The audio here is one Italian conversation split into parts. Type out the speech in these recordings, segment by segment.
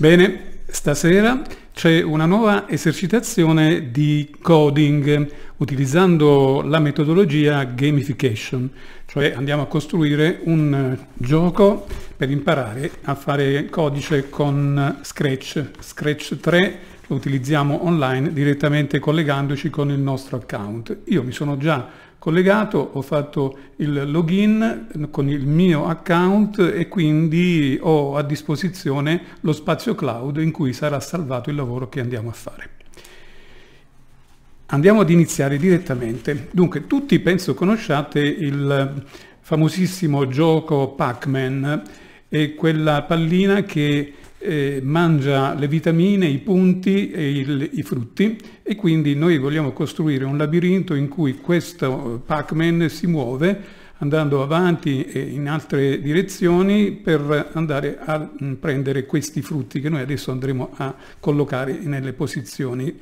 Bene, stasera c'è una nuova esercitazione di coding utilizzando la metodologia gamification, cioè andiamo a costruire un eh, gioco per imparare a fare codice con eh, Scratch. Scratch 3 lo utilizziamo online direttamente collegandoci con il nostro account. Io mi sono già collegato, ho fatto il login con il mio account e quindi ho a disposizione lo spazio cloud in cui sarà salvato il lavoro che andiamo a fare. Andiamo ad iniziare direttamente. Dunque, tutti penso conosciate il famosissimo gioco Pac-Man e quella pallina che eh, mangia le vitamine, i punti e il, i frutti e quindi noi vogliamo costruire un labirinto in cui questo eh, Pac-Man si muove andando avanti e in altre direzioni per andare a mm, prendere questi frutti che noi adesso andremo a collocare nelle posizioni.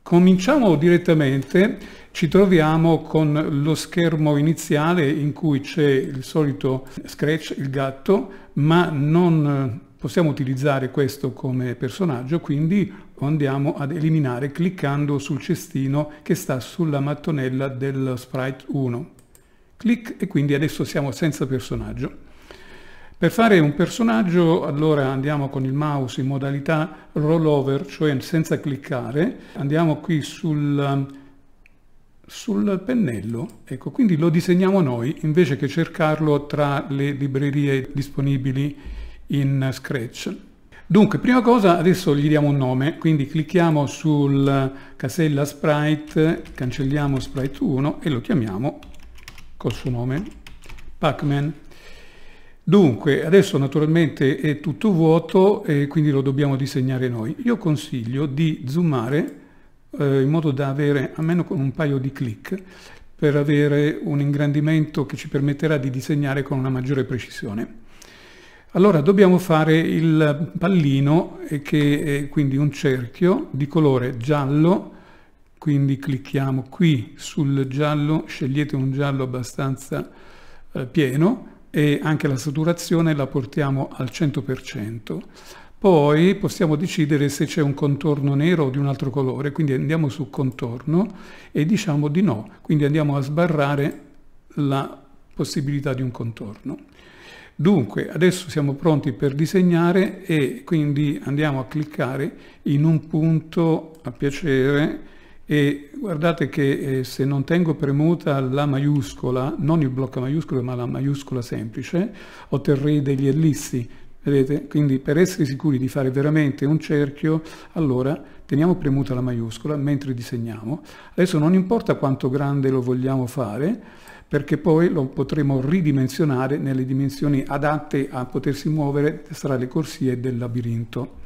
Cominciamo direttamente, ci troviamo con lo schermo iniziale in cui c'è il solito Scratch, il gatto, ma non Possiamo utilizzare questo come personaggio, quindi lo andiamo ad eliminare cliccando sul cestino che sta sulla mattonella del sprite 1. Clic e quindi adesso siamo senza personaggio. Per fare un personaggio allora andiamo con il mouse in modalità rollover, cioè senza cliccare, andiamo qui sul, sul pennello, ecco, quindi lo disegniamo noi invece che cercarlo tra le librerie disponibili in Scratch. Dunque, prima cosa adesso gli diamo un nome, quindi clicchiamo sul casella sprite, cancelliamo sprite 1 e lo chiamiamo col suo nome, Pac-Man. Dunque, adesso naturalmente è tutto vuoto e quindi lo dobbiamo disegnare noi. Io consiglio di zoomare eh, in modo da avere, almeno con un paio di clic, per avere un ingrandimento che ci permetterà di disegnare con una maggiore precisione. Allora dobbiamo fare il pallino, che è quindi un cerchio di colore giallo, quindi clicchiamo qui sul giallo, scegliete un giallo abbastanza eh, pieno e anche la saturazione la portiamo al 100%. Poi possiamo decidere se c'è un contorno nero o di un altro colore, quindi andiamo su contorno e diciamo di no, quindi andiamo a sbarrare la possibilità di un contorno. Dunque, adesso siamo pronti per disegnare e quindi andiamo a cliccare in un punto a piacere e guardate che eh, se non tengo premuta la maiuscola, non il blocco maiuscolo ma la maiuscola semplice, otterrei degli ellissi. Vedete? Quindi per essere sicuri di fare veramente un cerchio, allora teniamo premuta la maiuscola mentre disegniamo. Adesso non importa quanto grande lo vogliamo fare, perché poi lo potremo ridimensionare nelle dimensioni adatte a potersi muovere tra le corsie del labirinto.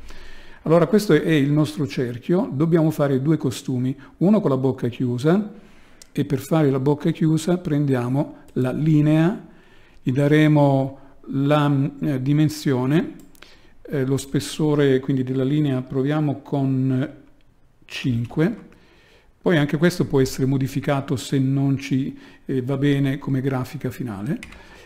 Allora questo è il nostro cerchio, dobbiamo fare due costumi, uno con la bocca chiusa e per fare la bocca chiusa prendiamo la linea, gli daremo la eh, dimensione, eh, lo spessore quindi della linea proviamo con 5, poi anche questo può essere modificato se non ci eh, va bene come grafica finale.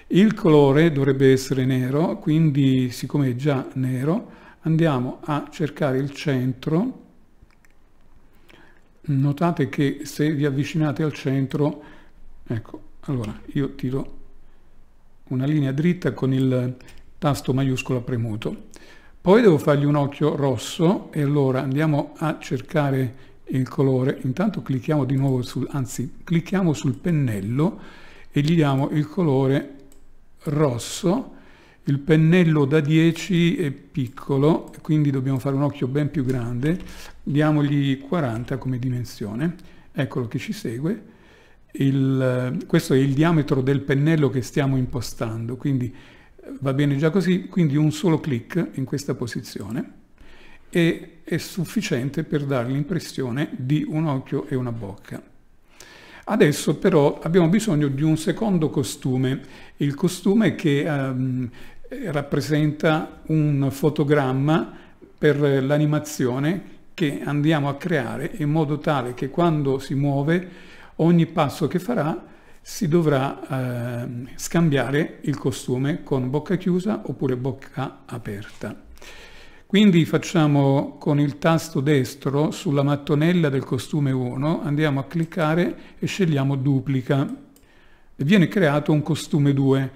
Il colore dovrebbe essere nero, quindi siccome è già nero andiamo a cercare il centro. Notate che se vi avvicinate al centro, ecco, allora io tiro una linea dritta con il tasto maiuscola premuto. Poi devo fargli un occhio rosso e allora andiamo a cercare il colore, intanto clicchiamo di nuovo sul, anzi clicchiamo sul pennello e gli diamo il colore rosso, il pennello da 10 è piccolo, quindi dobbiamo fare un occhio ben più grande, diamogli 40 come dimensione, eccolo che ci segue, il, questo è il diametro del pennello che stiamo impostando, quindi eh, va bene già così, quindi un solo clic in questa posizione e è sufficiente per dare l'impressione di un occhio e una bocca. Adesso però abbiamo bisogno di un secondo costume, il costume che ehm, rappresenta un fotogramma per l'animazione che andiamo a creare in modo tale che quando si muove ogni passo che farà si dovrà ehm, scambiare il costume con bocca chiusa oppure bocca aperta. Quindi facciamo con il tasto destro sulla mattonella del costume 1, andiamo a cliccare e scegliamo duplica. E viene creato un costume 2,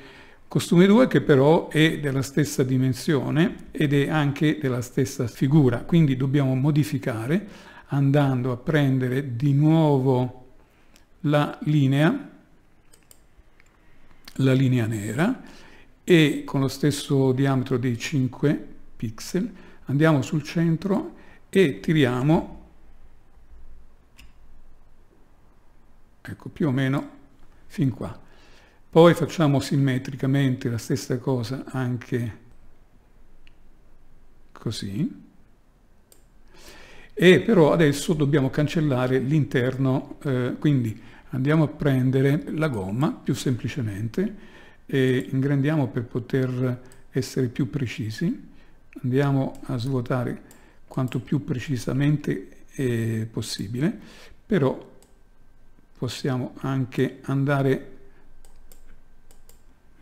costume 2 che però è della stessa dimensione ed è anche della stessa figura, quindi dobbiamo modificare andando a prendere di nuovo la linea, la linea nera e con lo stesso diametro dei 5 pixel andiamo sul centro e tiriamo ecco più o meno fin qua poi facciamo simmetricamente la stessa cosa anche così e però adesso dobbiamo cancellare l'interno eh, quindi andiamo a prendere la gomma più semplicemente e ingrandiamo per poter essere più precisi andiamo a svuotare quanto più precisamente eh, possibile, però possiamo anche andare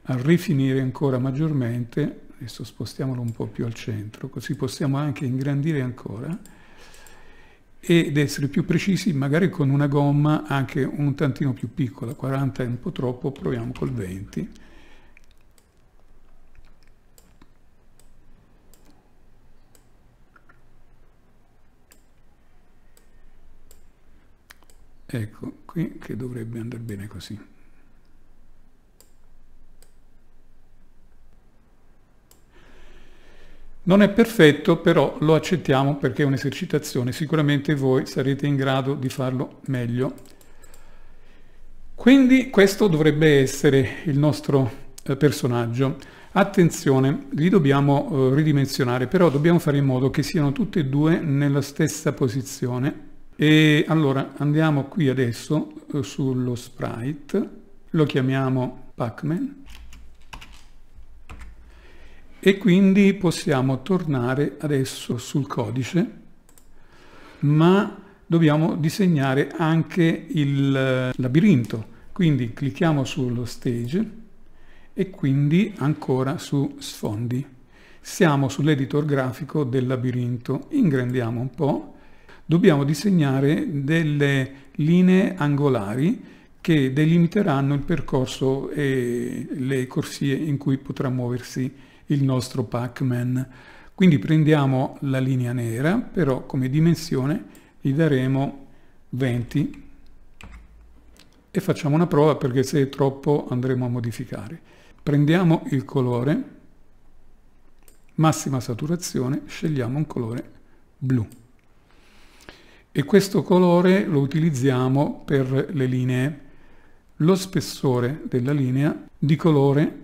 a rifinire ancora maggiormente, adesso spostiamolo un po' più al centro, così possiamo anche ingrandire ancora ed essere più precisi magari con una gomma anche un tantino più piccola, 40 è un po' troppo, proviamo col 20 ecco qui che dovrebbe andare bene così non è perfetto però lo accettiamo perché è un'esercitazione sicuramente voi sarete in grado di farlo meglio quindi questo dovrebbe essere il nostro eh, personaggio attenzione li dobbiamo eh, ridimensionare però dobbiamo fare in modo che siano tutti e due nella stessa posizione e allora andiamo qui adesso eh, sullo sprite, lo chiamiamo Pac-Man e quindi possiamo tornare adesso sul codice, ma dobbiamo disegnare anche il eh, labirinto. Quindi clicchiamo sullo stage e quindi ancora su sfondi. Siamo sull'editor grafico del labirinto, ingrandiamo un po' dobbiamo disegnare delle linee angolari che delimiteranno il percorso e le corsie in cui potrà muoversi il nostro Pac-Man. Quindi prendiamo la linea nera, però come dimensione gli daremo 20 e facciamo una prova perché se è troppo andremo a modificare. Prendiamo il colore, massima saturazione, scegliamo un colore blu e questo colore lo utilizziamo per le linee. Lo spessore della linea di colore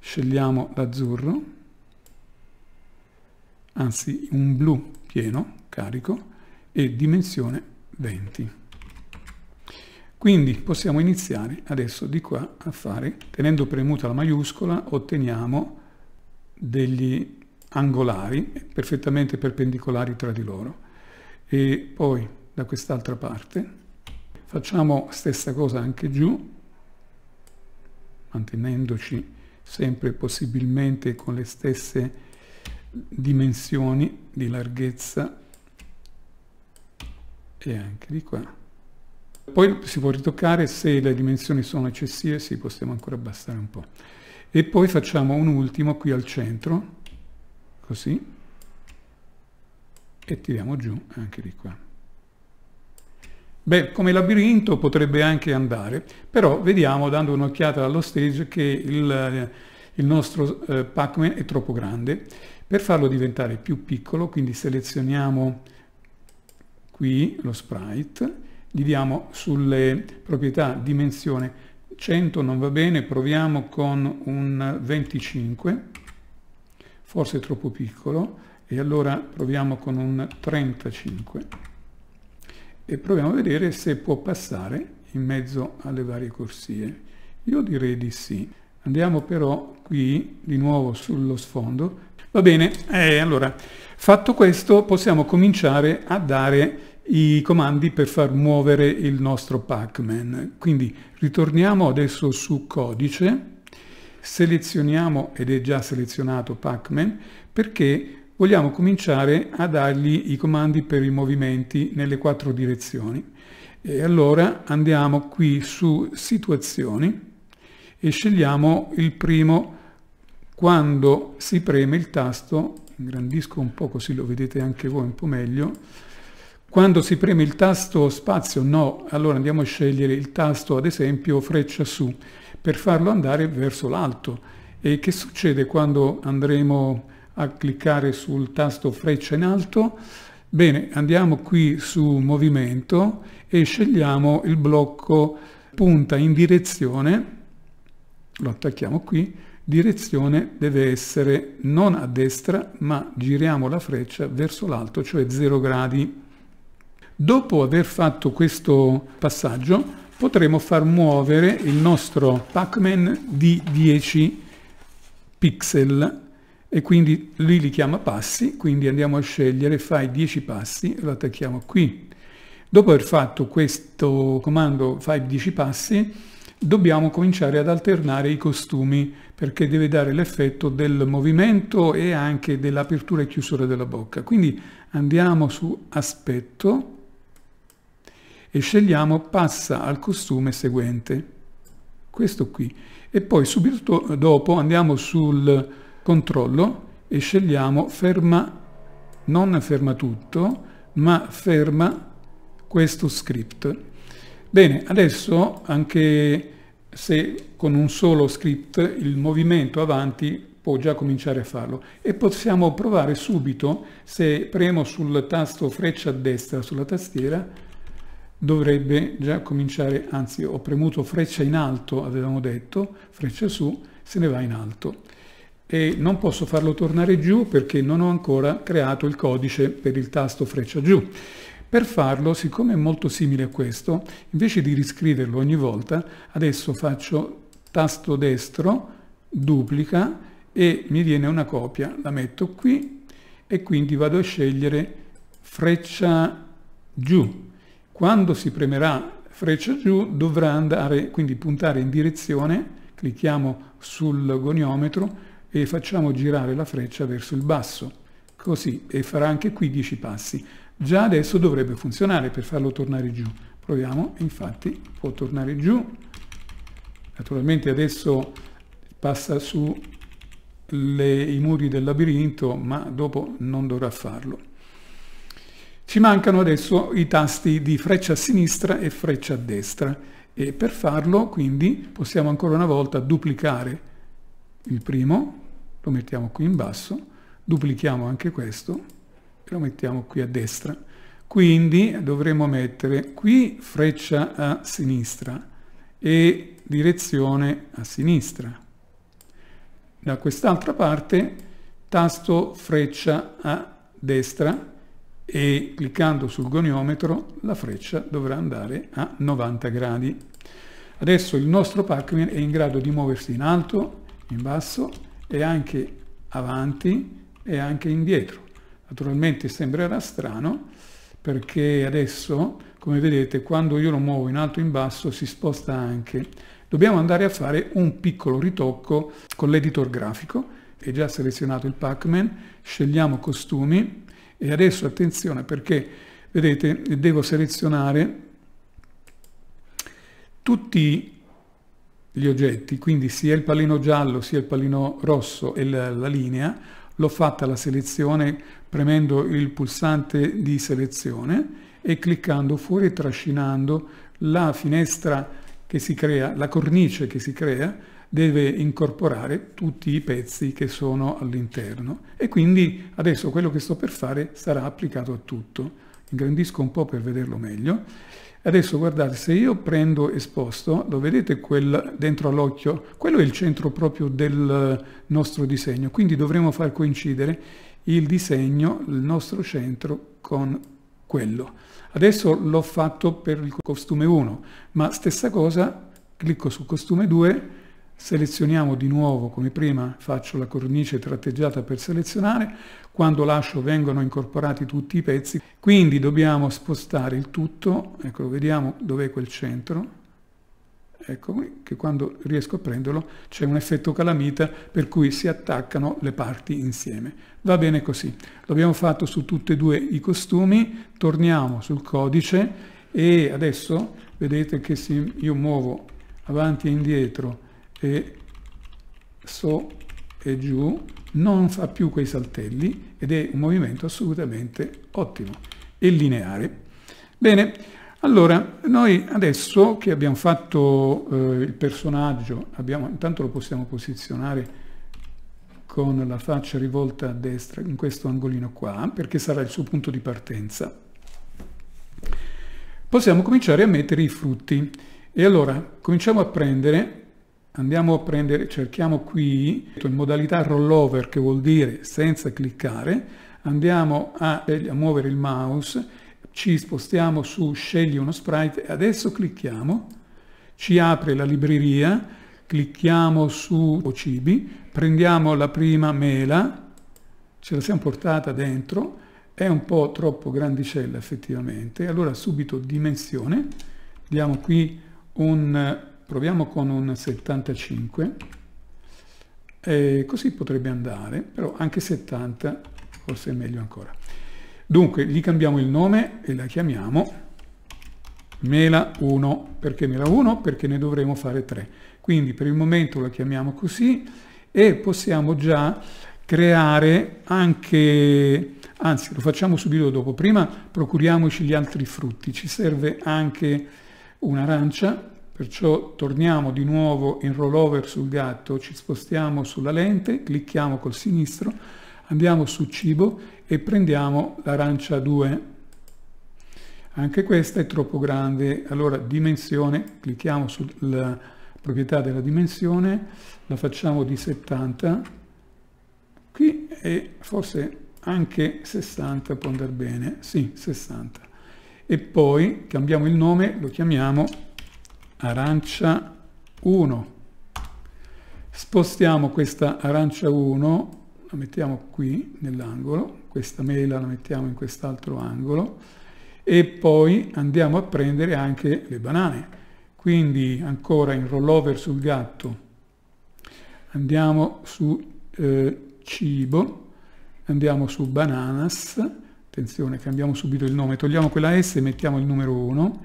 scegliamo l'azzurro, anzi un blu pieno, carico, e dimensione 20. Quindi possiamo iniziare adesso di qua a fare, tenendo premuta la maiuscola, otteniamo degli angolari perfettamente perpendicolari tra di loro e poi da quest'altra parte. Facciamo stessa cosa anche giù, mantenendoci sempre possibilmente con le stesse dimensioni di larghezza e anche di qua. Poi si può ritoccare, se le dimensioni sono eccessive, sì, possiamo ancora abbassare un po'. E poi facciamo un ultimo qui al centro, così, e tiriamo giù anche di qua. Beh, come labirinto potrebbe anche andare, però vediamo dando un'occhiata allo stage che il, eh, il nostro eh, Pac-Man è troppo grande. Per farlo diventare più piccolo, quindi selezioniamo qui lo sprite, gli diamo sulle proprietà dimensione 100 non va bene, proviamo con un 25, forse è troppo piccolo, e allora proviamo con un 35 e proviamo a vedere se può passare in mezzo alle varie corsie io direi di sì andiamo però qui di nuovo sullo sfondo va bene eh, allora fatto questo possiamo cominciare a dare i comandi per far muovere il nostro Pac-Man quindi ritorniamo adesso su codice selezioniamo ed è già selezionato Pac-Man perché vogliamo cominciare a dargli i comandi per i movimenti nelle quattro direzioni. E allora andiamo qui su situazioni e scegliamo il primo quando si preme il tasto, ingrandisco un po' così lo vedete anche voi un po' meglio, quando si preme il tasto spazio no, allora andiamo a scegliere il tasto ad esempio freccia su per farlo andare verso l'alto. E che succede quando andremo a cliccare sul tasto freccia in alto. Bene, andiamo qui su movimento e scegliamo il blocco punta in direzione, lo attacchiamo qui, direzione deve essere non a destra ma giriamo la freccia verso l'alto, cioè 0 gradi. Dopo aver fatto questo passaggio potremo far muovere il nostro Pac-Man di 10 pixel e quindi lui li chiama passi, quindi andiamo a scegliere, fai 10 passi, e lo attacchiamo qui. Dopo aver fatto questo comando fai 10 passi, dobbiamo cominciare ad alternare i costumi perché deve dare l'effetto del movimento e anche dell'apertura e chiusura della bocca. Quindi andiamo su aspetto e scegliamo passa al costume seguente, questo qui. E poi subito dopo andiamo sul controllo e scegliamo ferma, non ferma tutto, ma ferma questo script. Bene, adesso anche se con un solo script il movimento avanti può già cominciare a farlo e possiamo provare subito se premo sul tasto freccia a destra sulla tastiera dovrebbe già cominciare anzi ho premuto freccia in alto avevamo detto freccia su se ne va in alto e non posso farlo tornare giù perché non ho ancora creato il codice per il tasto freccia giù. Per farlo, siccome è molto simile a questo, invece di riscriverlo ogni volta, adesso faccio tasto destro, duplica e mi viene una copia. La metto qui e quindi vado a scegliere freccia giù. Quando si premerà freccia giù dovrà andare, quindi puntare in direzione, clicchiamo sul goniometro, e facciamo girare la freccia verso il basso. Così, e farà anche qui 10 passi. Già adesso dovrebbe funzionare per farlo tornare giù. Proviamo, infatti può tornare giù. Naturalmente adesso passa su le, i muri del labirinto, ma dopo non dovrà farlo. Ci mancano adesso i tasti di freccia a sinistra e freccia a destra e per farlo quindi possiamo ancora una volta duplicare il primo lo mettiamo qui in basso, duplichiamo anche questo e lo mettiamo qui a destra. Quindi dovremo mettere qui freccia a sinistra e direzione a sinistra. Da quest'altra parte tasto freccia a destra e cliccando sul goniometro la freccia dovrà andare a 90 gradi. Adesso il nostro pac è in grado di muoversi in alto, in basso e anche avanti e anche indietro. Naturalmente sembrerà strano perché adesso, come vedete, quando io lo muovo in alto e in basso si sposta anche. Dobbiamo andare a fare un piccolo ritocco con l'editor grafico. È già selezionato il Pac-Man, scegliamo costumi e adesso attenzione perché, vedete, devo selezionare tutti gli oggetti, quindi sia il pallino giallo sia il pallino rosso e la, la linea, l'ho fatta la selezione premendo il pulsante di selezione e cliccando fuori e trascinando la finestra che si crea, la cornice che si crea, deve incorporare tutti i pezzi che sono all'interno e quindi adesso quello che sto per fare sarà applicato a tutto. Ingrandisco un po' per vederlo meglio Adesso guardate, se io prendo esposto, lo vedete quel dentro all'occhio? Quello è il centro proprio del nostro disegno, quindi dovremo far coincidere il disegno, il nostro centro, con quello. Adesso l'ho fatto per il costume 1, ma stessa cosa, clicco su costume 2, selezioniamo di nuovo come prima faccio la cornice tratteggiata per selezionare quando lascio vengono incorporati tutti i pezzi quindi dobbiamo spostare il tutto ecco vediamo dov'è quel centro ecco che quando riesco a prenderlo c'è un effetto calamita per cui si attaccano le parti insieme va bene così l'abbiamo fatto su tutte e due i costumi torniamo sul codice e adesso vedete che se io muovo avanti e indietro e so e giù, non fa più quei saltelli ed è un movimento assolutamente ottimo e lineare. Bene, allora noi adesso che abbiamo fatto eh, il personaggio, abbiamo, intanto lo possiamo posizionare con la faccia rivolta a destra in questo angolino qua, perché sarà il suo punto di partenza. Possiamo cominciare a mettere i frutti e allora cominciamo a prendere andiamo a prendere, cerchiamo qui in modalità rollover che vuol dire senza cliccare, andiamo a, eh, a muovere il mouse, ci spostiamo su scegli uno sprite, adesso clicchiamo, ci apre la libreria, clicchiamo su cibi, prendiamo la prima mela, ce la siamo portata dentro, è un po' troppo grandicella effettivamente, allora subito dimensione, diamo qui un proviamo con un 75 eh, così potrebbe andare però anche 70 forse è meglio ancora dunque gli cambiamo il nome e la chiamiamo mela 1 perché mela 1 perché ne dovremo fare 3 quindi per il momento la chiamiamo così e possiamo già creare anche anzi lo facciamo subito dopo prima procuriamoci gli altri frutti ci serve anche un'arancia Perciò torniamo di nuovo in rollover sul gatto, ci spostiamo sulla lente, clicchiamo col sinistro, andiamo su cibo e prendiamo l'arancia 2. Anche questa è troppo grande, allora dimensione, clicchiamo sulla proprietà della dimensione, la facciamo di 70, qui e forse anche 60 può andare bene, sì 60. E poi cambiamo il nome, lo chiamiamo arancia 1 spostiamo questa arancia 1 la mettiamo qui nell'angolo questa mela la mettiamo in quest'altro angolo e poi andiamo a prendere anche le banane quindi ancora in rollover sul gatto andiamo su eh, cibo andiamo su bananas attenzione cambiamo subito il nome togliamo quella s e mettiamo il numero 1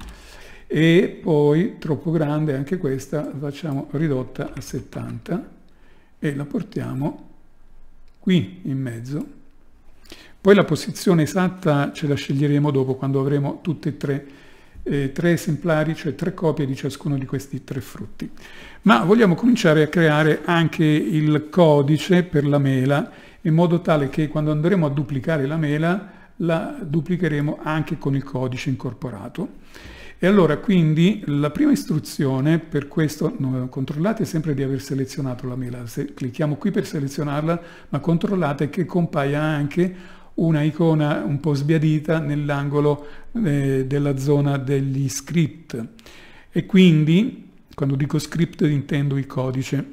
e poi troppo grande anche questa facciamo ridotta a 70 e la portiamo qui in mezzo poi la posizione esatta ce la sceglieremo dopo quando avremo tutte e tre eh, tre esemplari, cioè tre copie di ciascuno di questi tre frutti. Ma vogliamo cominciare a creare anche il codice per la mela in modo tale che quando andremo a duplicare la mela la duplicheremo anche con il codice incorporato. E allora quindi la prima istruzione per questo, controllate sempre di aver selezionato la mela, Se, clicchiamo qui per selezionarla, ma controllate che compaia anche una icona un po' sbiadita nell'angolo eh, della zona degli script. E quindi, quando dico script intendo il codice,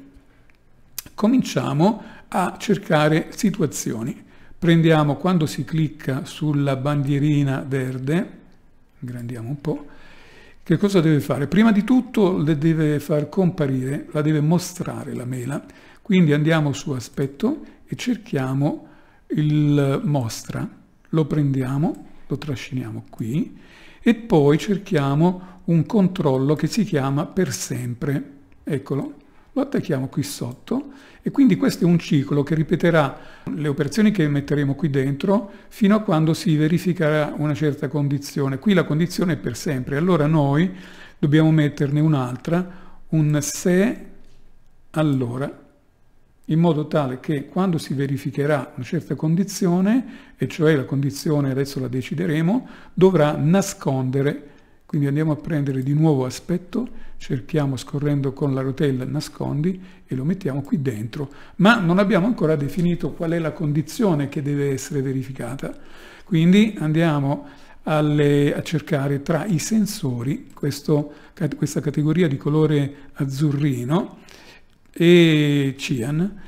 cominciamo a cercare situazioni. Prendiamo quando si clicca sulla bandierina verde, ingrandiamo un po', che cosa deve fare? Prima di tutto le deve far comparire, la deve mostrare la mela. Quindi andiamo su aspetto e cerchiamo il mostra. Lo prendiamo, lo trasciniamo qui e poi cerchiamo un controllo che si chiama per sempre. Eccolo. Lo attacchiamo qui sotto e quindi questo è un ciclo che ripeterà le operazioni che metteremo qui dentro fino a quando si verificherà una certa condizione. Qui la condizione è per sempre, allora noi dobbiamo metterne un'altra, un se allora, in modo tale che quando si verificherà una certa condizione, e cioè la condizione adesso la decideremo, dovrà nascondere quindi andiamo a prendere di nuovo aspetto, cerchiamo scorrendo con la rotella nascondi e lo mettiamo qui dentro, ma non abbiamo ancora definito qual è la condizione che deve essere verificata. Quindi andiamo alle, a cercare tra i sensori questo, questa categoria di colore azzurrino e cian.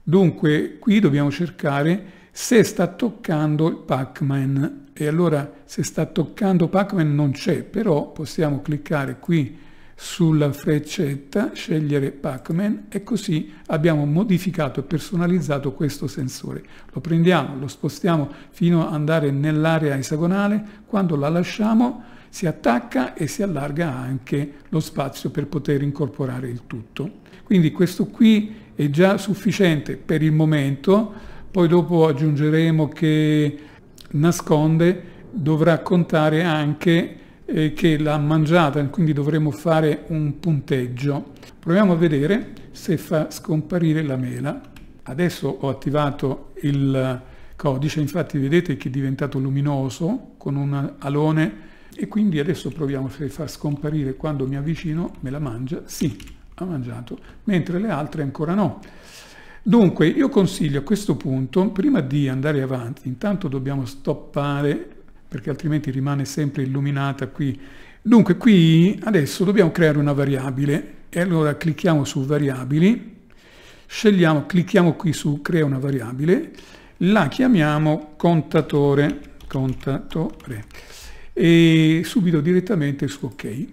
Dunque qui dobbiamo cercare se sta toccando il Pac-Man e allora se sta toccando Pacman non c'è, però possiamo cliccare qui sulla freccetta, scegliere Pacman e così abbiamo modificato e personalizzato questo sensore. Lo prendiamo, lo spostiamo fino ad andare nell'area esagonale, quando la lasciamo si attacca e si allarga anche lo spazio per poter incorporare il tutto. Quindi questo qui è già sufficiente per il momento, poi dopo aggiungeremo che nasconde dovrà contare anche eh, che l'ha mangiata, quindi dovremo fare un punteggio. Proviamo a vedere se fa scomparire la mela. Adesso ho attivato il codice, infatti vedete che è diventato luminoso con un alone e quindi adesso proviamo se fa scomparire quando mi avvicino, me la mangia, sì, ha mangiato, mentre le altre ancora no. Dunque io consiglio a questo punto, prima di andare avanti, intanto dobbiamo stoppare perché altrimenti rimane sempre illuminata qui. Dunque qui adesso dobbiamo creare una variabile e allora clicchiamo su variabili, scegliamo, clicchiamo qui su crea una variabile, la chiamiamo contatore, contatore e subito direttamente su ok.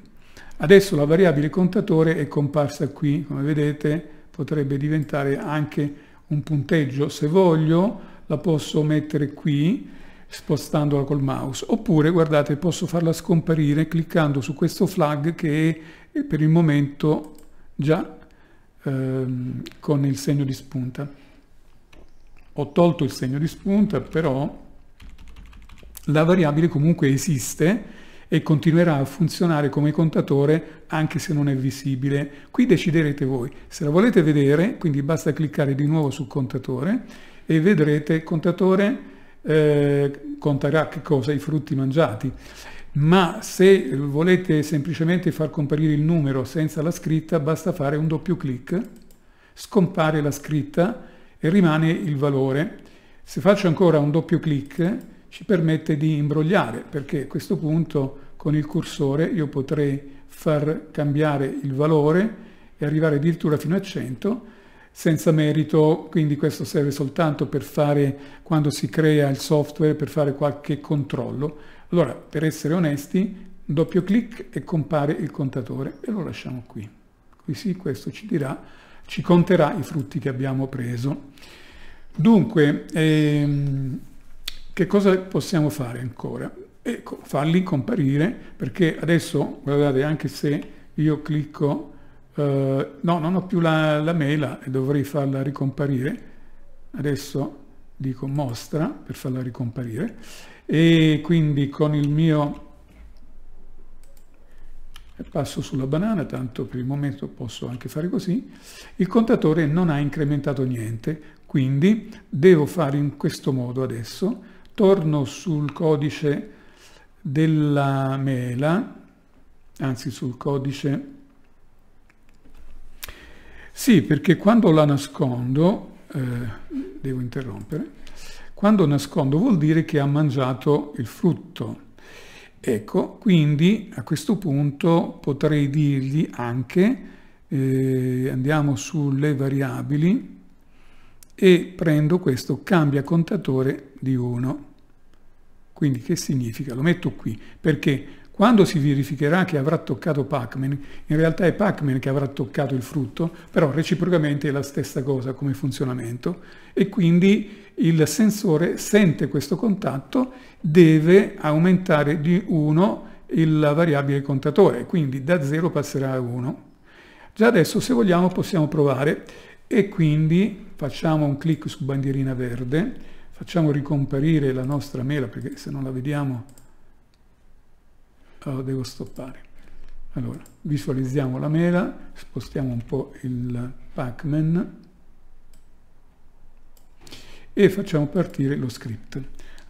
Adesso la variabile contatore è comparsa qui, come vedete potrebbe diventare anche un punteggio, se voglio la posso mettere qui spostandola col mouse. Oppure, guardate, posso farla scomparire cliccando su questo flag che è eh, per il momento già ehm, con il segno di spunta. Ho tolto il segno di spunta, però la variabile comunque esiste e continuerà a funzionare come contatore anche se non è visibile. Qui deciderete voi. Se la volete vedere, quindi basta cliccare di nuovo sul contatore e vedrete contatore eh, conterà che cosa? I frutti mangiati. Ma se volete semplicemente far comparire il numero senza la scritta, basta fare un doppio clic, scompare la scritta e rimane il valore. Se faccio ancora un doppio clic, ci permette di imbrogliare, perché a questo punto con il cursore io potrei far cambiare il valore e arrivare addirittura fino a 100, senza merito, quindi questo serve soltanto per fare, quando si crea il software, per fare qualche controllo. Allora, per essere onesti, doppio clic e compare il contatore e lo lasciamo qui. Così questo ci dirà, ci conterà i frutti che abbiamo preso. Dunque, ehm, che cosa possiamo fare ancora? Ecco, farli comparire perché adesso, guardate, anche se io clicco eh, no, non ho più la, la mela e dovrei farla ricomparire. Adesso dico mostra per farla ricomparire e quindi con il mio eh, passo sulla banana, tanto per il momento posso anche fare così, il contatore non ha incrementato niente, quindi devo fare in questo modo adesso, torno sul codice della mela, anzi sul codice sì, perché quando la nascondo, eh, devo interrompere, quando nascondo vuol dire che ha mangiato il frutto. Ecco, quindi a questo punto potrei dirgli anche, eh, andiamo sulle variabili e prendo questo cambia contatore di 1. Quindi che significa? Lo metto qui perché quando si verificherà che avrà toccato Pac-Man, in realtà è Pac-Man che avrà toccato il frutto, però reciprocamente è la stessa cosa come funzionamento e quindi il sensore sente questo contatto, deve aumentare di 1 la variabile contatore, quindi da 0 passerà a 1. Già adesso se vogliamo possiamo provare e quindi facciamo un clic su bandierina verde, facciamo ricomparire la nostra mela perché se non la vediamo allora oh, devo stoppare. Allora, visualizziamo la mela, spostiamo un po' il Pac-Man e facciamo partire lo script.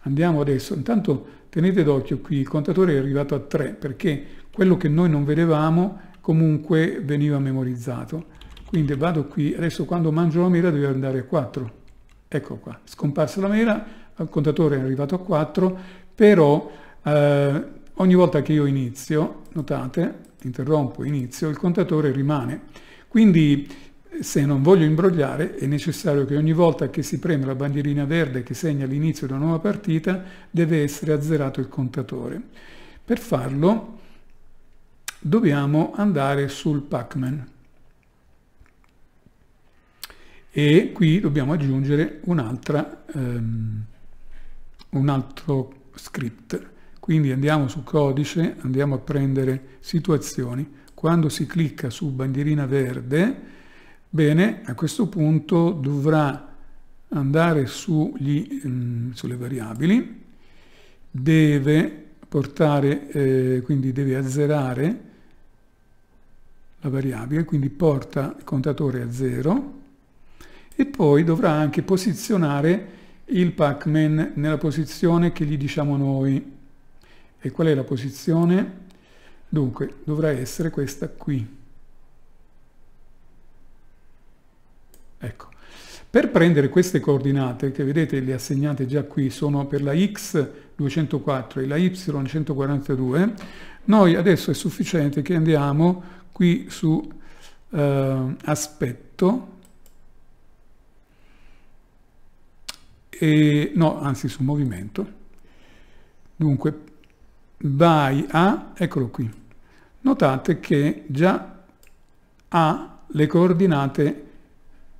Andiamo adesso, intanto tenete d'occhio qui, il contatore è arrivato a 3 perché quello che noi non vedevamo comunque veniva memorizzato. Quindi vado qui, adesso quando mangio la mela deve andare a 4. Ecco qua, scomparsa la mela, il contatore è arrivato a 4, però eh, Ogni volta che io inizio, notate, interrompo, inizio, il contatore rimane. Quindi eh, se non voglio imbrogliare è necessario che ogni volta che si preme la bandierina verde che segna l'inizio di una nuova partita deve essere azzerato il contatore. Per farlo dobbiamo andare sul Pac-Man e qui dobbiamo aggiungere un'altra um, un altro script quindi andiamo su codice, andiamo a prendere situazioni. Quando si clicca su bandierina verde, bene, a questo punto dovrà andare sugli, mm, sulle variabili, deve portare, eh, quindi deve azzerare la variabile, quindi porta il contatore a zero e poi dovrà anche posizionare il Pacman nella posizione che gli diciamo noi. E qual è la posizione? Dunque, dovrà essere questa qui. Ecco. Per prendere queste coordinate, che vedete le assegnate già qui, sono per la x 204 e la y 142, noi adesso è sufficiente che andiamo qui su eh, aspetto, e, no, anzi su movimento. Dunque, by A, eccolo qui. Notate che già ha le coordinate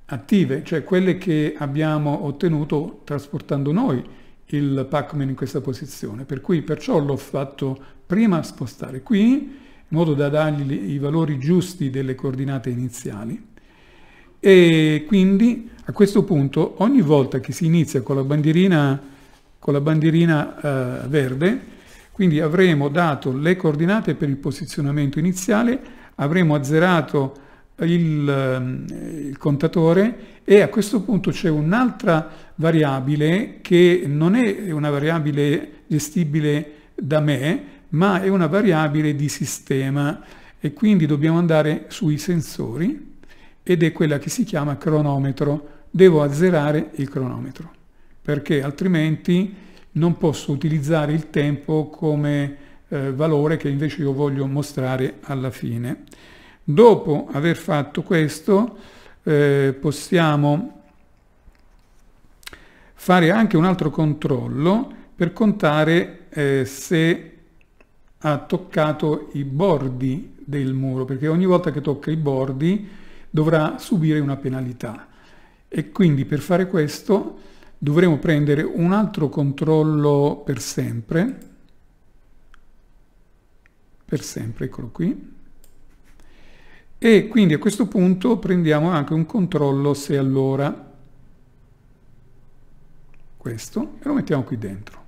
attive, cioè quelle che abbiamo ottenuto trasportando noi il Pacman in questa posizione. Per cui perciò l'ho fatto prima spostare qui, in modo da dargli i valori giusti delle coordinate iniziali. E quindi a questo punto ogni volta che si inizia con la bandierina, con la bandierina eh, verde, quindi avremo dato le coordinate per il posizionamento iniziale, avremo azzerato il, ehm, il contatore e a questo punto c'è un'altra variabile che non è una variabile gestibile da me, ma è una variabile di sistema e quindi dobbiamo andare sui sensori ed è quella che si chiama cronometro. Devo azzerare il cronometro perché altrimenti non posso utilizzare il tempo come eh, valore che invece io voglio mostrare alla fine. Dopo aver fatto questo eh, possiamo fare anche un altro controllo per contare eh, se ha toccato i bordi del muro, perché ogni volta che tocca i bordi dovrà subire una penalità. E quindi per fare questo dovremo prendere un altro controllo per sempre, per sempre, eccolo qui, e quindi a questo punto prendiamo anche un controllo se allora, questo, e lo mettiamo qui dentro.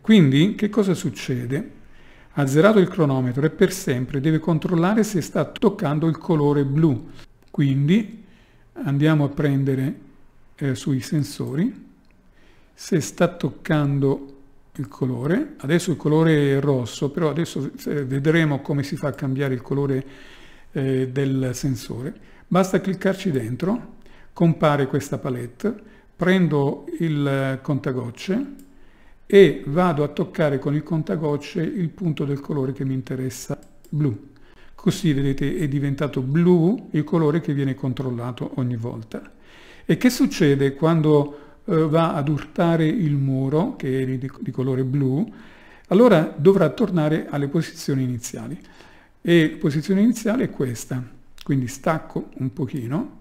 Quindi che cosa succede? Ha zerato il cronometro e per sempre deve controllare se sta toccando il colore blu. Quindi andiamo a prendere eh, sui sensori, se sta toccando il colore, adesso il colore è rosso, però adesso eh, vedremo come si fa a cambiare il colore eh, del sensore. Basta cliccarci dentro, compare questa palette, prendo il contagocce e vado a toccare con il contagocce il punto del colore che mi interessa, blu. Così vedete è diventato blu il colore che viene controllato ogni volta. E che succede quando eh, va ad urtare il muro, che è di, di colore blu? Allora dovrà tornare alle posizioni iniziali. E la posizione iniziale è questa. Quindi stacco un pochino,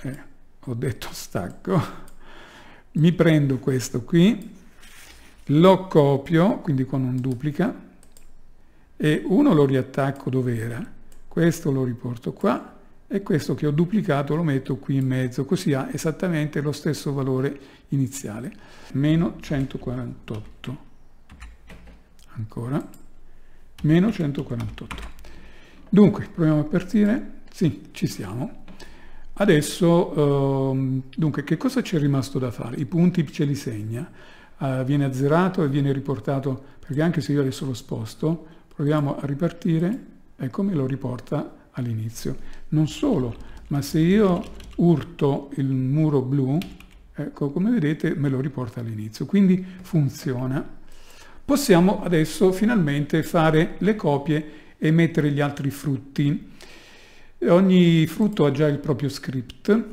eh, ho detto stacco, mi prendo questo qui, lo copio, quindi con un duplica, e uno lo riattacco dove era, questo lo riporto qua, e questo che ho duplicato lo metto qui in mezzo, così ha esattamente lo stesso valore iniziale, meno 148, ancora, meno 148. Dunque, proviamo a partire, sì, ci siamo. Adesso, ehm, dunque, che cosa c'è rimasto da fare? I punti ce li segna, eh, viene azzerato e viene riportato, perché anche se io adesso lo sposto, proviamo a ripartire, ecco me lo riporta all'inizio. Non solo, ma se io urto il muro blu, ecco come vedete me lo riporta all'inizio, quindi funziona. Possiamo adesso finalmente fare le copie e mettere gli altri frutti. Ogni frutto ha già il proprio script.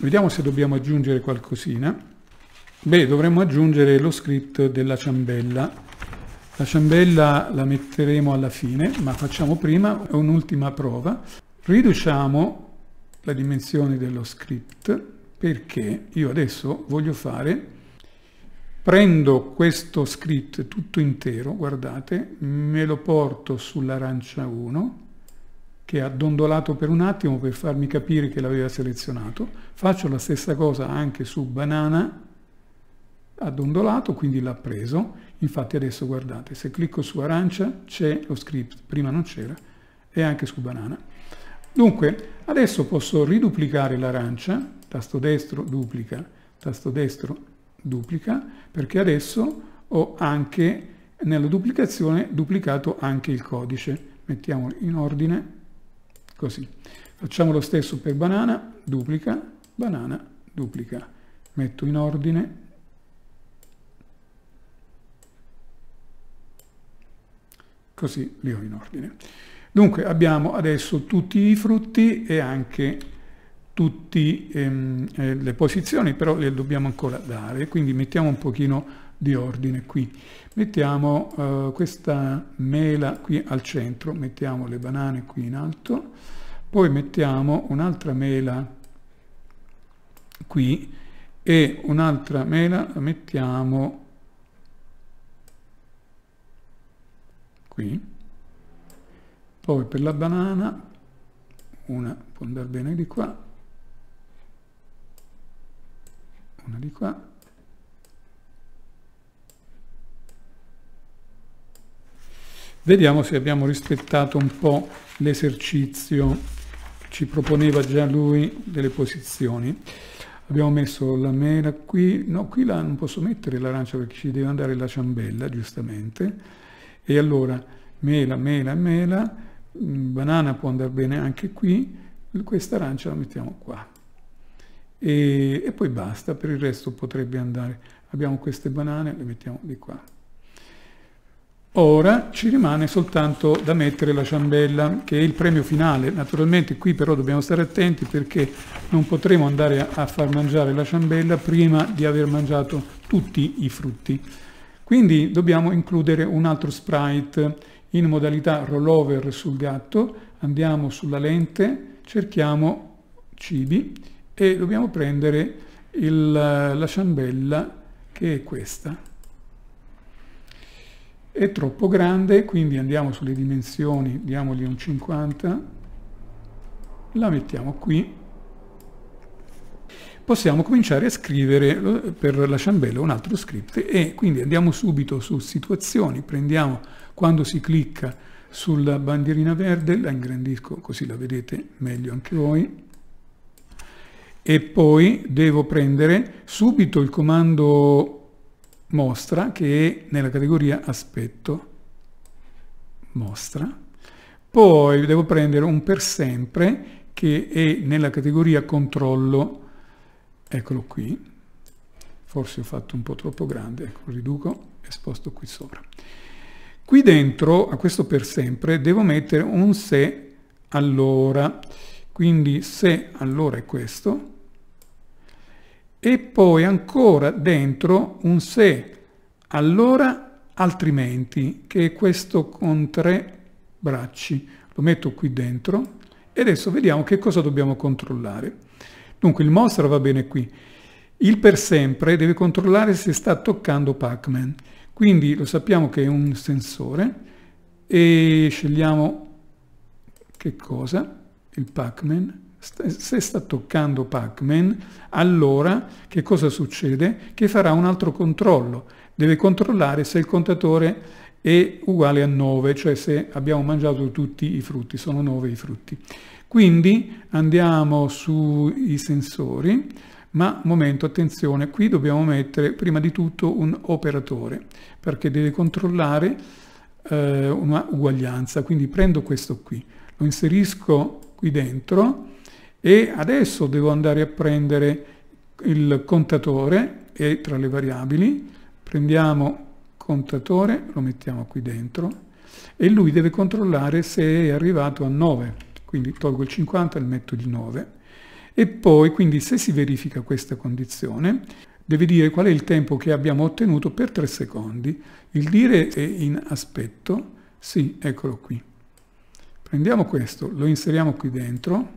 Vediamo se dobbiamo aggiungere qualcosina. Beh, dovremmo aggiungere lo script della ciambella la ciambella la metteremo alla fine, ma facciamo prima un'ultima prova. Riduciamo la dimensione dello script perché io adesso voglio fare prendo questo script tutto intero, guardate, me lo porto sull'arancia 1 che ha dondolato per un attimo per farmi capire che l'aveva selezionato. Faccio la stessa cosa anche su banana, ha dondolato, quindi l'ha preso Infatti adesso guardate, se clicco su arancia c'è lo script, prima non c'era, e anche su banana. Dunque, adesso posso riduplicare l'arancia, tasto destro duplica, tasto destro duplica, perché adesso ho anche nella duplicazione duplicato anche il codice. Mettiamolo in ordine, così. Facciamo lo stesso per banana, duplica, banana, duplica. Metto in ordine, così li ho in ordine. Dunque abbiamo adesso tutti i frutti e anche tutte ehm, eh, le posizioni, però le dobbiamo ancora dare, quindi mettiamo un pochino di ordine qui. Mettiamo eh, questa mela qui al centro, mettiamo le banane qui in alto, poi mettiamo un'altra mela qui e un'altra mela la mettiamo qui poi per la banana una può andare bene di qua una di qua vediamo se abbiamo rispettato un po' l'esercizio ci proponeva già lui delle posizioni abbiamo messo la mela qui no qui la non posso mettere l'arancia perché ci deve andare la ciambella giustamente e allora mela, mela, mela, mm, banana può andare bene anche qui, questa arancia la mettiamo qua. E, e poi basta, per il resto potrebbe andare. Abbiamo queste banane, le mettiamo di qua. Ora ci rimane soltanto da mettere la ciambella, che è il premio finale. Naturalmente qui però dobbiamo stare attenti perché non potremo andare a far mangiare la ciambella prima di aver mangiato tutti i frutti. Quindi dobbiamo includere un altro sprite in modalità rollover sul gatto, andiamo sulla lente, cerchiamo cibi e dobbiamo prendere il, la ciambella che è questa. È troppo grande, quindi andiamo sulle dimensioni, diamogli un 50, la mettiamo qui possiamo cominciare a scrivere eh, per la ciambella un altro script e quindi andiamo subito su situazioni, prendiamo quando si clicca sulla bandierina verde, la ingrandisco così la vedete meglio anche voi, e poi devo prendere subito il comando mostra che è nella categoria aspetto mostra, poi devo prendere un per sempre che è nella categoria controllo eccolo qui, forse ho fatto un po' troppo grande, ecco, riduco e sposto qui sopra. Qui dentro, a questo per sempre, devo mettere un se allora, quindi se allora è questo, e poi ancora dentro un se allora altrimenti, che è questo con tre bracci. Lo metto qui dentro e adesso vediamo che cosa dobbiamo controllare. Dunque il mostro va bene qui. Il per sempre deve controllare se sta toccando Pac-Man. Quindi lo sappiamo che è un sensore e scegliamo che cosa? Il Pac-Man. Se sta toccando Pac-Man, allora che cosa succede? Che farà un altro controllo. Deve controllare se il contatore è uguale a 9, cioè se abbiamo mangiato tutti i frutti, sono 9 i frutti. Quindi andiamo sui sensori, ma momento, attenzione, qui dobbiamo mettere prima di tutto un operatore, perché deve controllare eh, una uguaglianza. Quindi prendo questo qui, lo inserisco qui dentro e adesso devo andare a prendere il contatore e tra le variabili prendiamo contatore, lo mettiamo qui dentro e lui deve controllare se è arrivato a 9 quindi tolgo il 50 e metto di 9 e poi quindi se si verifica questa condizione deve dire qual è il tempo che abbiamo ottenuto per 3 secondi. Il dire è in aspetto, sì, eccolo qui. Prendiamo questo, lo inseriamo qui dentro,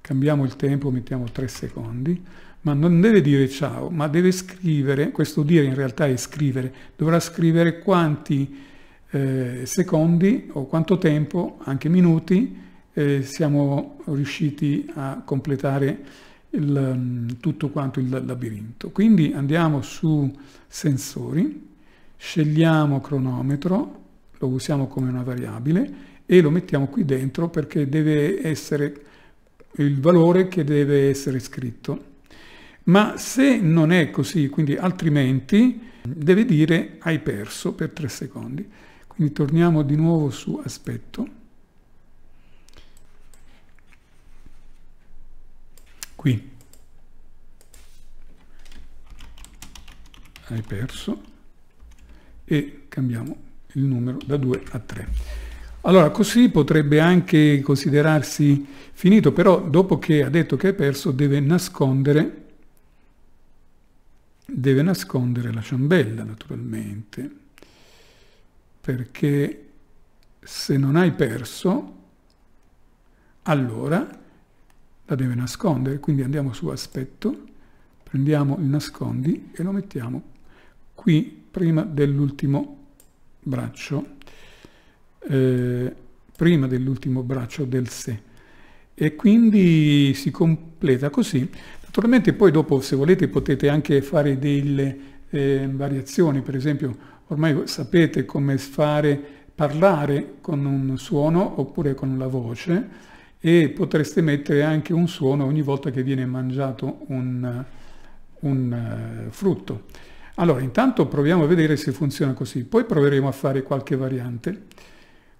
cambiamo il tempo, mettiamo 3 secondi, ma non deve dire ciao, ma deve scrivere, questo dire in realtà è scrivere, dovrà scrivere quanti eh, secondi o quanto tempo, anche minuti, eh, siamo riusciti a completare il, mm, tutto quanto il labirinto. Quindi andiamo su sensori, scegliamo cronometro, lo usiamo come una variabile e lo mettiamo qui dentro perché deve essere il valore che deve essere scritto. Ma se non è così, quindi altrimenti, deve dire hai perso per 3 secondi. Quindi torniamo di nuovo su aspetto qui hai perso e cambiamo il numero da 2 a 3 allora così potrebbe anche considerarsi finito però dopo che ha detto che hai perso deve nascondere deve nascondere la ciambella naturalmente perché se non hai perso allora la deve nascondere. Quindi andiamo su aspetto, prendiamo il nascondi e lo mettiamo qui prima dell'ultimo braccio, eh, prima dell'ultimo braccio del se. E quindi si completa così. Naturalmente poi dopo, se volete, potete anche fare delle eh, variazioni, per esempio, ormai sapete come fare parlare con un suono oppure con la voce, e potreste mettere anche un suono ogni volta che viene mangiato un, un uh, frutto. Allora, intanto proviamo a vedere se funziona così, poi proveremo a fare qualche variante.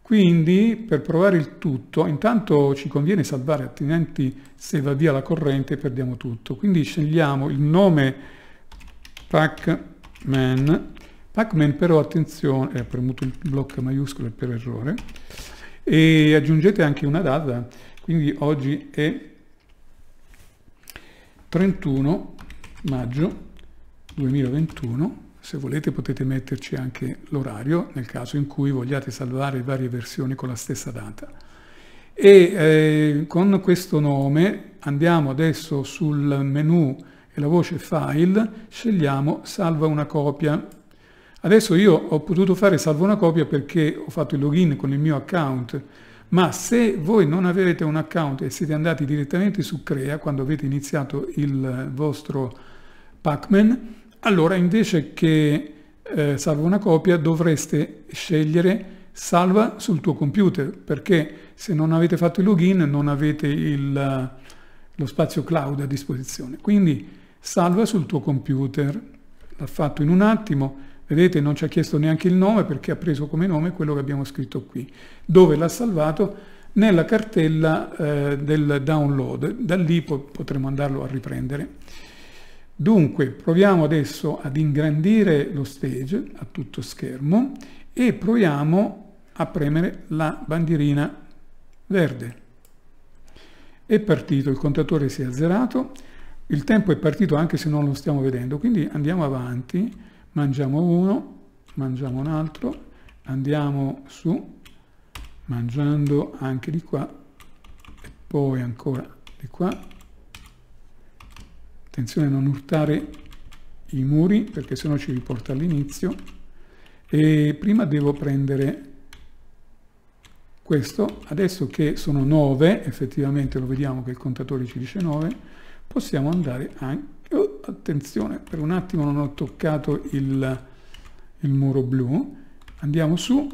Quindi, per provare il tutto, intanto ci conviene salvare, altrimenti se va via la corrente perdiamo tutto. Quindi scegliamo il nome Pac-Man. Pac-Man però, attenzione, eh, ho premuto il blocco maiuscolo per errore, e aggiungete anche una data quindi oggi è 31 maggio 2021 se volete potete metterci anche l'orario nel caso in cui vogliate salvare varie versioni con la stessa data. E eh, con questo nome andiamo adesso sul menu e la voce file, scegliamo salva una copia. Adesso io ho potuto fare salva una copia perché ho fatto il login con il mio account ma se voi non avete un account e siete andati direttamente su Crea quando avete iniziato il vostro Pacman, allora invece che eh, salva una copia dovreste scegliere salva sul tuo computer perché se non avete fatto il login non avete il, lo spazio cloud a disposizione. Quindi salva sul tuo computer, l'ha fatto in un attimo Vedete, non ci ha chiesto neanche il nome perché ha preso come nome quello che abbiamo scritto qui, dove l'ha salvato nella cartella eh, del download. Da lì potremo andarlo a riprendere. Dunque, proviamo adesso ad ingrandire lo stage a tutto schermo e proviamo a premere la bandierina verde. È partito, il contatore si è azzerato, il tempo è partito anche se non lo stiamo vedendo, quindi andiamo avanti mangiamo uno, mangiamo un altro, andiamo su, mangiando anche di qua, e poi ancora di qua. Attenzione a non urtare i muri, perché sennò ci riporta all'inizio. E prima devo prendere questo, adesso che sono 9, effettivamente lo vediamo che il contatore ci dice 9, possiamo andare anche oh, attenzione per un attimo non ho toccato il, il muro blu andiamo su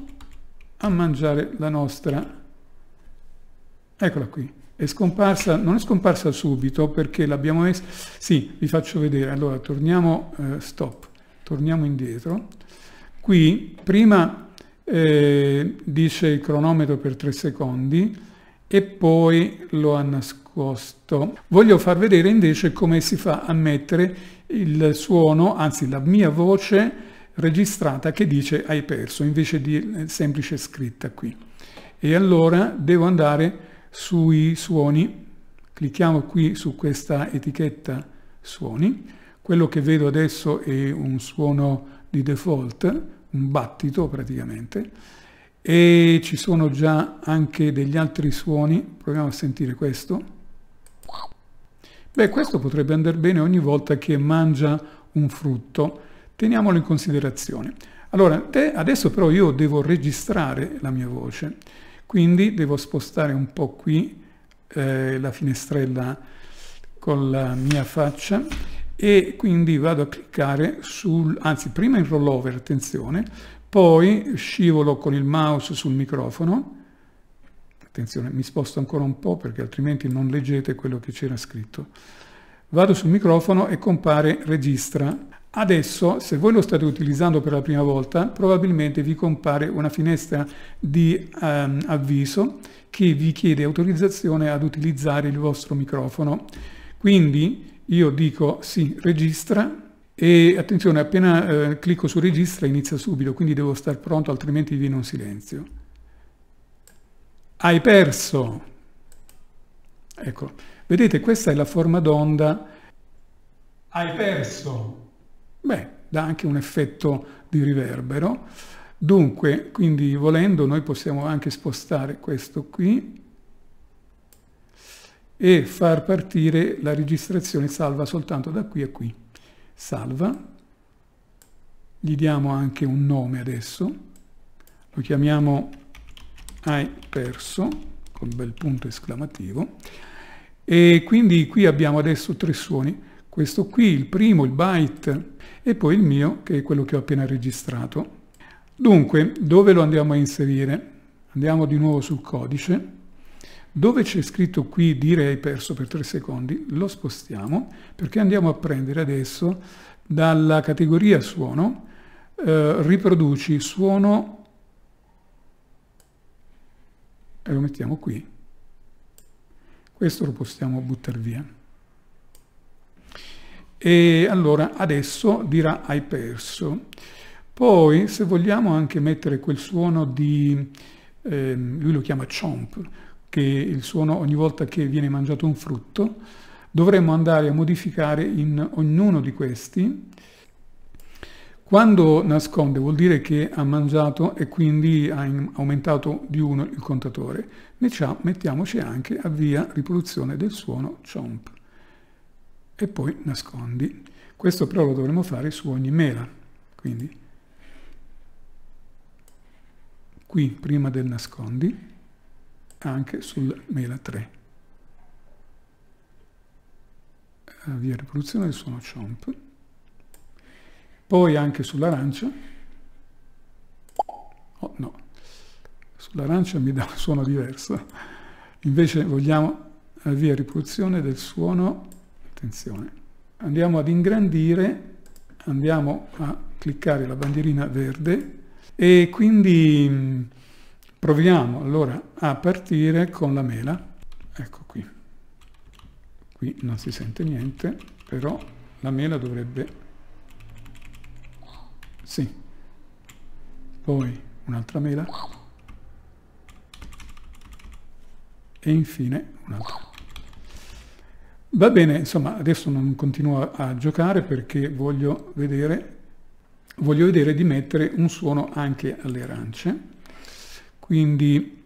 a mangiare la nostra eccola qui è scomparsa non è scomparsa subito perché l'abbiamo messa sì vi faccio vedere allora torniamo eh, stop torniamo indietro qui prima eh, dice il cronometro per 3 secondi e poi lo, ha nascosto nascosto. Voglio far vedere invece come si fa a mettere il suono, anzi la mia voce registrata che dice hai perso, invece di eh, semplice scritta qui. E allora devo andare sui suoni, clicchiamo qui su questa etichetta suoni, quello che vedo adesso è un suono di default, un battito praticamente, e ci sono già anche degli altri suoni, proviamo a sentire questo. Beh, questo potrebbe andare bene ogni volta che mangia un frutto. Teniamolo in considerazione. Allora, te, adesso però io devo registrare la mia voce, quindi devo spostare un po' qui eh, la finestrella con la mia faccia e quindi vado a cliccare sul, anzi prima in rollover, attenzione, poi scivolo con il mouse sul microfono Attenzione, mi sposto ancora un po' perché altrimenti non leggete quello che c'era scritto. Vado sul microfono e compare registra. Adesso, se voi lo state utilizzando per la prima volta, probabilmente vi compare una finestra di um, avviso che vi chiede autorizzazione ad utilizzare il vostro microfono. Quindi io dico sì, registra e attenzione, appena eh, clicco su registra inizia subito, quindi devo star pronto, altrimenti viene un silenzio hai perso. Ecco, vedete questa è la forma d'onda. Hai perso. Beh, dà anche un effetto di riverbero. Dunque, quindi volendo noi possiamo anche spostare questo qui e far partire la registrazione salva soltanto da qui a qui. Salva. Gli diamo anche un nome adesso. Lo chiamiamo hai perso, con bel punto esclamativo. E quindi qui abbiamo adesso tre suoni. Questo qui, il primo, il byte, e poi il mio, che è quello che ho appena registrato. Dunque, dove lo andiamo a inserire? Andiamo di nuovo sul codice. Dove c'è scritto qui dire hai perso per tre secondi, lo spostiamo perché andiamo a prendere adesso dalla categoria suono, eh, riproduci suono e lo mettiamo qui. Questo lo possiamo buttare via. E allora adesso dirà hai perso. Poi se vogliamo anche mettere quel suono di, eh, lui lo chiama chomp, che è il suono ogni volta che viene mangiato un frutto, dovremmo andare a modificare in ognuno di questi quando nasconde vuol dire che ha mangiato e quindi ha aumentato di uno il contatore. Mettiamoci anche avvia riproduzione del suono chomp. E poi nascondi. Questo però lo dovremo fare su ogni mela. Quindi qui prima del nascondi anche sul mela 3. Avvia riproduzione del suono chomp poi anche sull'arancia. Oh, no, sull'arancia mi dà un suono diverso. Invece vogliamo la eh, via riproduzione del suono, attenzione, andiamo ad ingrandire, andiamo a cliccare la bandierina verde e quindi mm, proviamo allora a partire con la mela, ecco qui, qui non si sente niente, però la mela dovrebbe sì. Poi un'altra mela. E infine un'altra. Va bene, insomma, adesso non continuo a, giocare perché voglio vedere, voglio vedere di mettere un suono anche alle arance. Quindi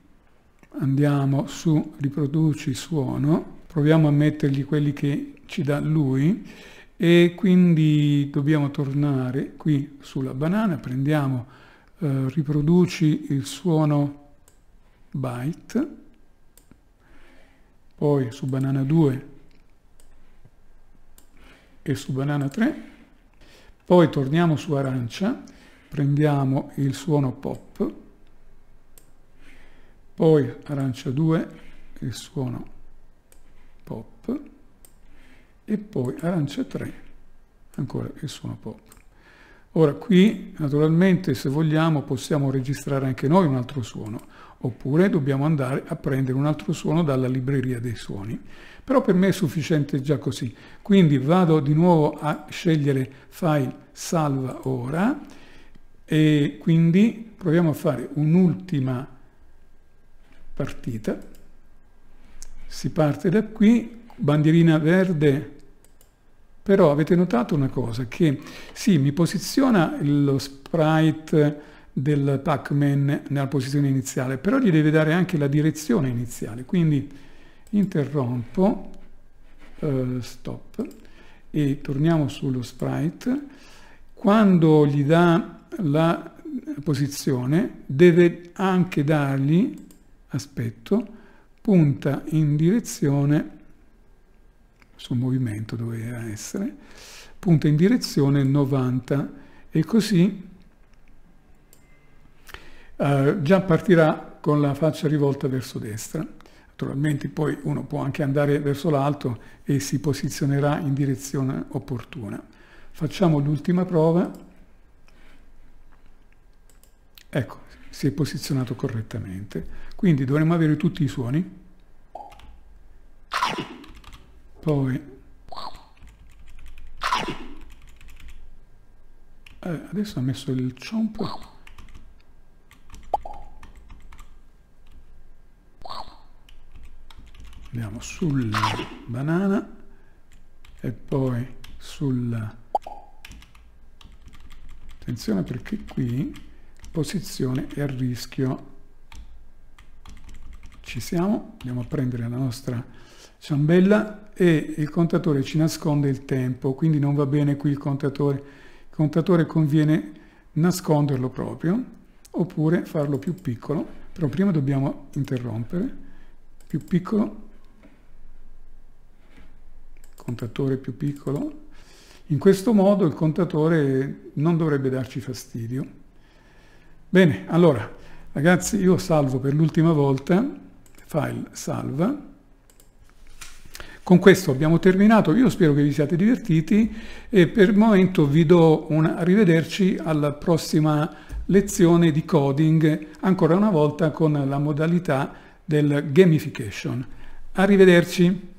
andiamo su riproduci suono, proviamo a mettergli quelli che ci dà lui e quindi dobbiamo tornare qui sulla banana, prendiamo, eh, riproduci il suono byte, poi su banana 2 e su banana 3, poi torniamo su arancia, prendiamo il suono pop, poi arancia 2, il suono e poi arancia 3, ancora il suono pop. Ora qui naturalmente se vogliamo possiamo registrare anche noi un altro suono, oppure dobbiamo andare a prendere un altro suono dalla libreria dei suoni. Però per me è sufficiente già così. Quindi vado di nuovo a scegliere file salva ora e quindi proviamo a fare un'ultima partita. Si parte da qui, bandierina verde però avete notato una cosa, che sì, mi posiziona lo sprite del Pac-Man nella posizione iniziale, però gli deve dare anche la direzione iniziale. Quindi interrompo, eh, stop, e torniamo sullo sprite. Quando gli dà la posizione, deve anche dargli, aspetto, punta in direzione suo movimento doveva essere, punta in direzione 90 e così eh, già partirà con la faccia rivolta verso destra. Naturalmente poi uno può anche andare verso l'alto e si posizionerà in direzione opportuna. Facciamo l'ultima prova. Ecco, si è posizionato correttamente. Quindi dovremmo avere tutti i suoni poi eh, adesso ha messo il chomp andiamo sulla banana e poi sulla attenzione perché qui posizione è a rischio ci siamo andiamo a prendere la nostra ciambella e il contatore ci nasconde il tempo, quindi non va bene qui il contatore. Il contatore conviene nasconderlo proprio oppure farlo più piccolo, però prima dobbiamo interrompere, più piccolo, contatore più piccolo. In questo modo il contatore non dovrebbe darci fastidio. Bene, allora, ragazzi, io salvo per l'ultima volta, file salva, con questo abbiamo terminato, io spero che vi siate divertiti e per il momento vi do un arrivederci alla prossima lezione di coding, ancora una volta con la modalità del gamification. Arrivederci!